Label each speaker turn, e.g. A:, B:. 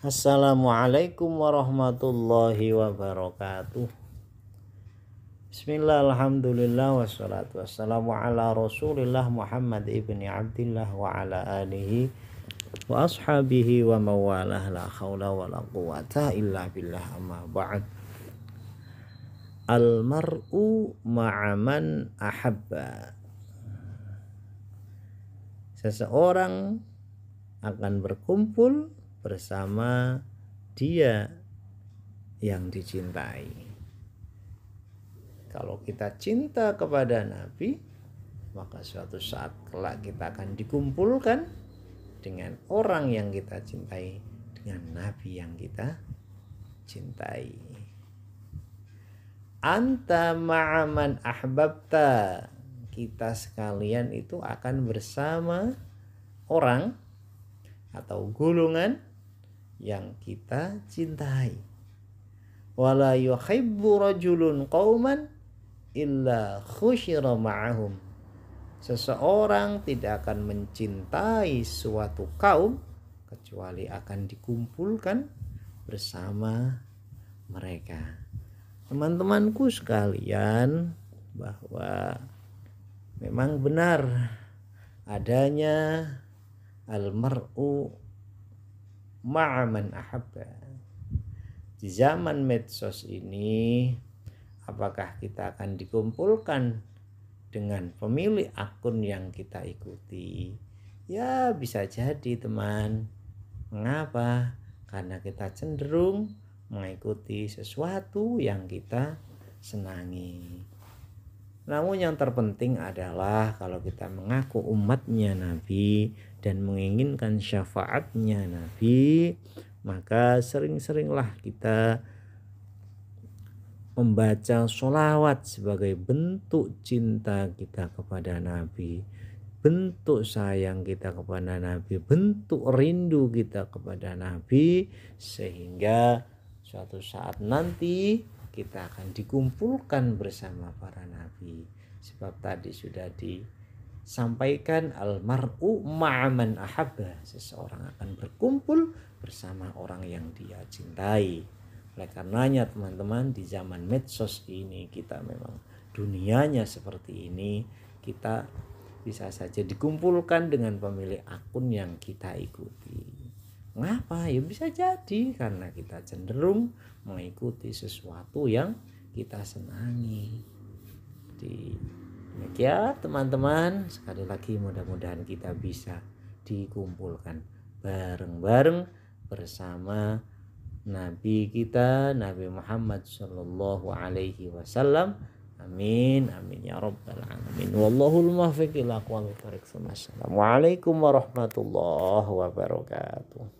A: Assalamualaikum warahmatullahi wabarakatuh Bismillah alhamdulillah wassalatu wassalamu ala rasulillah Muhammad ibni Abdullah wa ala alihi wa ashabihi wa mawalah la khawla wa la quwata illa billah amma ba'd Al mar'u ma'aman ahabba Seseorang akan berkumpul bersama dia yang dicintai. Kalau kita cinta kepada Nabi, maka suatu saat kelak kita akan dikumpulkan dengan orang yang kita cintai, dengan nabi yang kita cintai. Anta ma'aman ahbabta. Kita sekalian itu akan bersama orang atau gulungan yang kita cintai. Wala yuhibbu rajulun qauman illa khusyira ma'ahum. Seseorang tidak akan mencintai suatu kaum kecuali akan dikumpulkan bersama mereka. Teman-temanku sekalian, bahwa memang benar adanya almaru ma'aman ahabba di zaman medsos ini apakah kita akan dikumpulkan dengan pemilik akun yang kita ikuti ya bisa jadi teman mengapa karena kita cenderung mengikuti sesuatu yang kita senangi namun yang terpenting adalah kalau kita mengaku umatnya Nabi dan menginginkan syafaatnya Nabi, maka sering-seringlah kita membaca sholawat sebagai bentuk cinta kita kepada Nabi, bentuk sayang kita kepada Nabi, bentuk rindu kita kepada Nabi, sehingga suatu saat nanti kita akan dikumpulkan bersama para nabi sebab tadi sudah disampaikan almaru ma'aman ahabba seseorang akan berkumpul bersama orang yang dia cintai oleh karenanya teman-teman di zaman medsos ini kita memang dunianya seperti ini kita bisa saja dikumpulkan dengan pemilik akun yang kita ikuti Ngapa? Ya bisa jadi karena kita cenderung mengikuti sesuatu yang kita senangi. Jadi ya teman-teman, sekali lagi mudah-mudahan kita bisa dikumpulkan bareng-bareng bersama Nabi kita Nabi Muhammad Shallallahu Alaihi Wasallam Amin Amin ya Rabbal Alamin Wallahul muwaffiq ila aqwamit Assalamualaikum warahmatullahi wabarakatuh